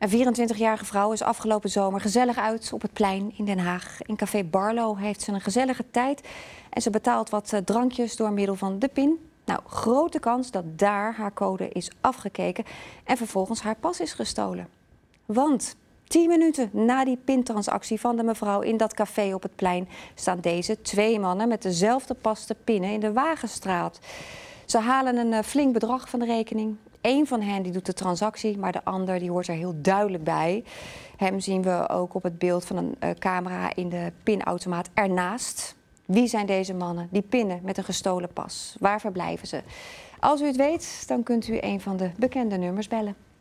Een 24-jarige vrouw is afgelopen zomer gezellig uit op het plein in Den Haag. In Café Barlo heeft ze een gezellige tijd en ze betaalt wat eh, drankjes door middel van de pin. Nou, grote kans dat daar haar code is afgekeken en vervolgens haar pas is gestolen. Want 10 minuten na die pintransactie van de mevrouw in dat café op het plein staan deze twee mannen met dezelfde pas te pinnen in de Wagenstraat. Ze halen een eh, flink bedrag van de rekening Eén van hen die doet de transactie, maar de ander die hoort er heel duidelijk bij. Hem zien we ook op het beeld van een eh, camera in de pinautomaat ernaast. Wie zijn deze mannen die pinnen met een gestolen pas? Waar verblijven ze? Als u het weet, dan kunt u een van de bekende nummers bellen.